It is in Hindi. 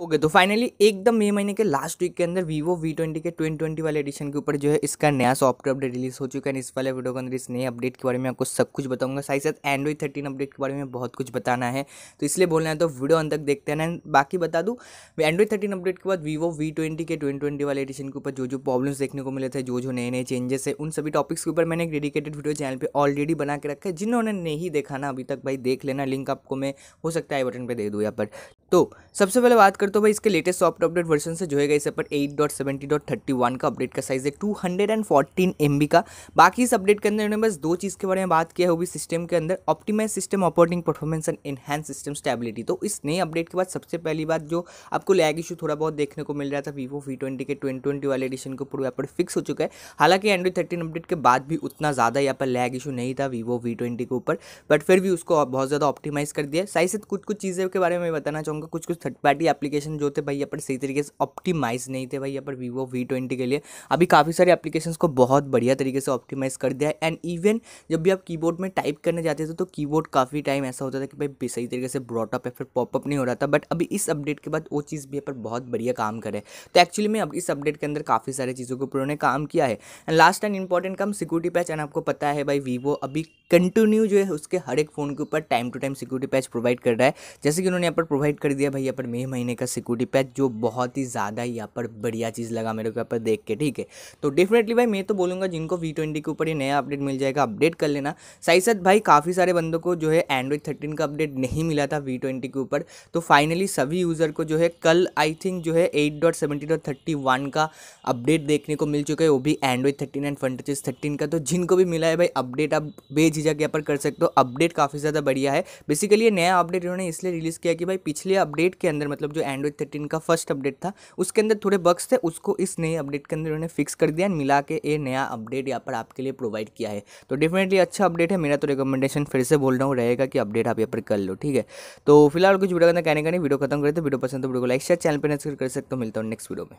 ओके okay, तो फाइनली एकदम मई महीने के लास्ट वीक के अंदर वीवो वी ट्वेंटी के ट्वेंटी ट्वेंटी वाले एडिशन के ऊपर जो है इसका नया सॉफ्टवेयर अपडेट रिलीज हो चुका है इस वाले वीडियो के अंदर इस नए अपडेट के बारे में आपको सब कुछ बताऊंगा साथ ही साथ एंड्रॉइड थर्टीन अपडेट के बारे में बहुत कुछ बताना है तो इसलिए बोलना है तो वीडियो अंत तक देखते हैं बाकी बता दूँ एंड्रॉइड थर्टीन अपडेट के बाद वीवो वी ट्वेंटी के ट्वेंटी ट्वेंटी वाले एडिशन के ऊपर जो जो प्रॉब्लम्स देखने को मिले थे जो जो नए नए चेंजेस है उन सभी टॉपिक्स के ऊपर मैंने एक डेडिकेटेड वीडियो चैनल पर ऑलरेडी बना के रखा है जिन्होंने नहीं देखा ना अभी तक भाई देख लेना लिंक आपको मैं हो सकता है बटन पर दे दूँ यहाँ पर तो सबसे पहले बात कर करते तो भाई इसके लेटेस्ट सॉफ्ट अपडेट वर्जन से जो है इसे पर eight dot seventy dot thirty one का अपडेट का साइज है two hundred and fourteen M B का बाकी इस अपडेट के अंदर उन्होंने बस दो चीज़ के बारे में बात किया है वो भी सिस्टम के अंदर optimise system operating performance and enhance system stability तो इस नए अपडेट के बाद सबसे पहली बात जो आपको लैग इशू थोड़ा बहुत देखने को मिल रहा था वीवो वी ट्वेंटी के ट्वेंटी ट्वेंटी वाले एडिशन के ऊपर यहाँ पर फिक्स हो चुका है हालांकि एंड्रॉइड थर्टीन अपडेट के बाद भी उतना ज़्यादा यहाँ पर लैग इशू नहीं था वीवो वी ट्वेंटी के ऊपर बट फिर भी उसको बहुत ज़्यादा ऑप्टिमाइज कर दिया साइज कुछ कुछ चीज़ों के बारे में बताना चाहूँगा कुछ कुछ थर्ड पार्टी एप्लीकेशन एप्लीकेशन जो थे भाई यहाँ पर सही तरीके से ऑप्टिमाइज नहीं थे भाई यहाँ पर वीवो वी ट्वेंटी के लिए अभी काफ़ी सारे एप्लीकेशन को बहुत बढ़िया तरीके से ऑप्टिमाइज़ कर दिया है एंड इवन जब भी आप कीबोर्ड में टाइप करने जाते थे तो कीबोर्ड काफ़ी टाइम ऐसा होता था कि भाई सही तरीके से ब्रॉटअप या फिर पॉपअप नहीं हो रहा था बट अभी इस अपडेट के बाद वो चीज़ भी यहाँ पर बहुत बढ़िया काम करे तो एक्चुअली में अब इस अपडेट के अंदर काफ़ी सारी चीज़ों को उन्होंने काम किया है एंड लास्ट एंड इंपॉर्टेंट काम सिक्योरिटी पैच एंड आपको पता है भाई वीवो अभी कंटिन्यू जो है उसके हर एक फ़ोन के ऊपर time to time security patch provide कर रहा है जैसे कि उन्होंने यहाँ पर प्रोवाइड कर दिया भाई यहाँ पर मई महीने का का सिक्योरिटी पैच जो बहुत ही ज़्यादा यहाँ पर बढ़िया चीज़ लगा मेरे को यहाँ पर देख के ठीक है तो डेफिनेटली भाई मैं तो बोलूँगा जिनको वी ट्वेंटी के ऊपर ये नया अपडेट मिल जाएगा अपडेट कर लेना साथ साथ भाई काफ़ी सारे बंदों को जो है एंड्रॉइड थर्टीन का अपडेट नहीं मिला था वी ट्वेंटी के ऊपर तो फाइनली सभी यूज़र को जो है कल आई थिंक जो है eight dot seventy dot thirty one का अपडेट देखने को मिल चुका है वो भी Android thirteen and Funtouch thirteen का तो जिनको भी मिला है भाई अपडेट आप बेझिझक यहाँ पर कर सकते हो अपडेट काफ़ी ज़्यादा बढ़िया है बेसिकली ये नया अपडेट इन्होंने इसलिए रिलीज़ किया कि भाई पिछले अपडेट के अंदर मतलब जो एंड्रॉइड थर्टीन का फर्स्ट अपडेट था उसके अंदर थोड़े बग्स थे उसको इस नए अपडेट के अंदर उन्होंने फिक्स कर दिया एंड मिला के ये नया अपडेट यहाँ पर आपके लिए प्रोवाइड किया है तो डेफिनेटली अच्छा अपडेट है मेरा तो रिकमेंडेशन फिर से बोल रहा हूँ रहेगा कि अपडेट आप यहाँ पर कर लो ठीक है तो फिलहाल कुछ वीडियो का कहने का नहीं वीडियो खत्म करते वीडियो पसंद तो वीडियो को लाइक शेयर चैनल पर सब्सक्राइब कर सकते हो मिलता हूँ नेक्स्ट वीडियो में